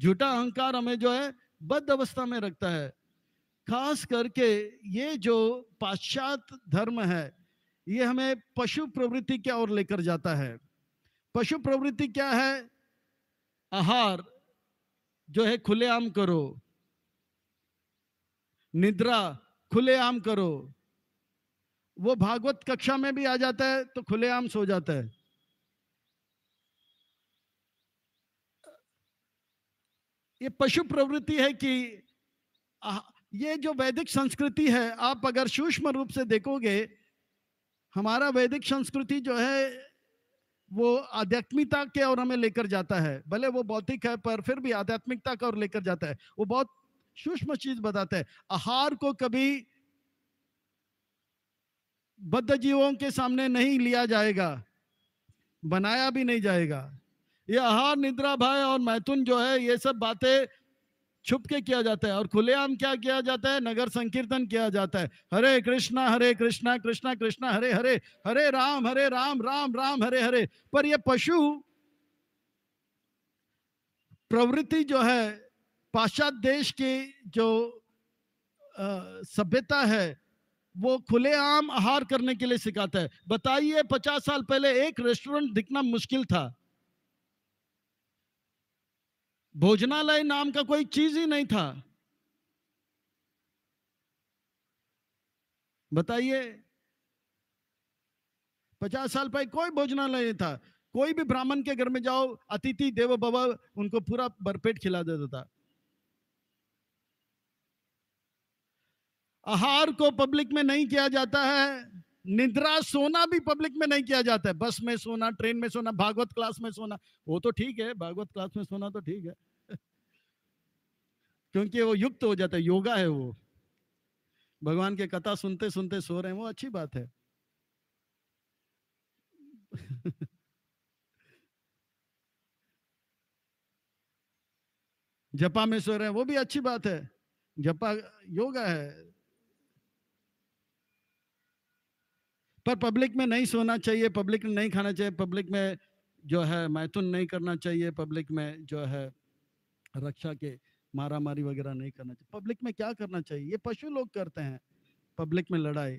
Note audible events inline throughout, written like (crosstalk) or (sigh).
झूठा अहंकार हमें जो है बद अवस्था में रखता है खास करके ये जो पाश्चात धर्म है ये हमें पशु प्रवृत्ति क्या ओर लेकर जाता है पशु प्रवृत्ति क्या है आहार जो है खुलेआम करो निद्रा खुलेआम करो वो भागवत कक्षा में भी आ जाता है तो खुलेआम सो जाता है ये पशु प्रवृत्ति है कि ये जो वैदिक संस्कृति है आप अगर सूक्ष्म रूप से देखोगे हमारा वैदिक संस्कृति जो है वो आध्यात्मिकता के और हमें लेकर जाता है भले वो भौतिक है पर फिर भी आध्यात्मिकता का और लेकर जाता है वो बहुत सूक्ष्म चीज बताता है आहार को कभी बद्ध जीवों के सामने नहीं लिया जाएगा बनाया भी नहीं जाएगा ये आहार निद्रा भय और मैथुन जो है ये सब बातें छुप के किया जाता है और खुलेआम क्या किया जाता है नगर संकीर्तन किया जाता है हरे कृष्णा हरे कृष्णा कृष्णा कृष्णा हरे हरे हरे राम हरे राम राम राम हरे हरे पर ये पशु प्रवृत्ति जो है पाश्चात्य देश की जो सभ्यता है वो खुलेआम आहार करने के लिए सिखाता है बताइए पचास साल पहले एक रेस्टोरेंट दिखना मुश्किल था भोजनालय नाम का कोई चीज ही नहीं था बताइए पचास साल पहले कोई भोजनालय नहीं था कोई भी ब्राह्मण के घर में जाओ अतिथि देव बाबा उनको पूरा भरपेट खिला देता था आहार को पब्लिक में नहीं किया जाता है निद्रा सोना भी पब्लिक में नहीं किया जाता है बस में सोना ट्रेन में सोना भागवत क्लास में सोना वो तो ठीक है भागवत क्लास में सोना तो ठीक है (laughs) क्योंकि वो युक्त हो जाता है योगा है वो भगवान के कथा सुनते सुनते सो रहे हैं वो अच्छी बात है (laughs) जपा में सो रहे हैं वो भी अच्छी बात है जपा योगा है पर पब्लिक में नहीं सोना चाहिए पब्लिक में नहीं खाना चाहिए पब्लिक में जो है मैथुन नहीं करना चाहिए पब्लिक में जो है रक्षा के मारा मारी वगैरह नहीं करना चाहिए पब्लिक में क्या करना चाहिए ये पशु लोग करते हैं पब्लिक में लड़ाई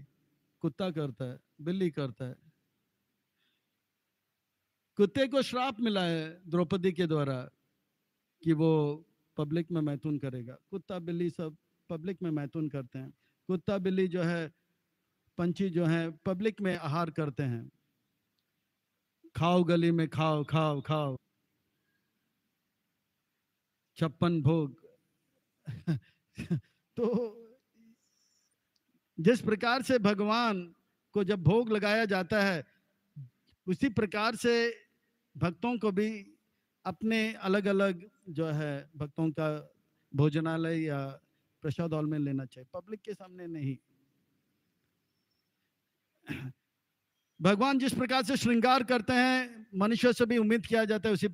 कुत्ता करता है बिल्ली करता है कुत्ते को श्राप मिला है द्रौपदी के द्वारा कि वो पब्लिक में मैथुन करेगा कुत्ता बिल्ली सब पब्लिक में मैथुन करते हैं कुत्ता बिल्ली जो है पंछी जो हैं पब्लिक में आहार करते हैं खाओ गली में खाओ खाओ खाओ छप्पन भोग (laughs) तो जिस प्रकार से भगवान को जब भोग लगाया जाता है उसी प्रकार से भक्तों को भी अपने अलग अलग जो है भक्तों का भोजनालय या प्रसाद हॉल में लेना चाहिए पब्लिक के सामने नहीं भगवान जिस प्रकार से श्रृंगार करते हैं मनुष्य से भी उम्मीद किया जाता है उसी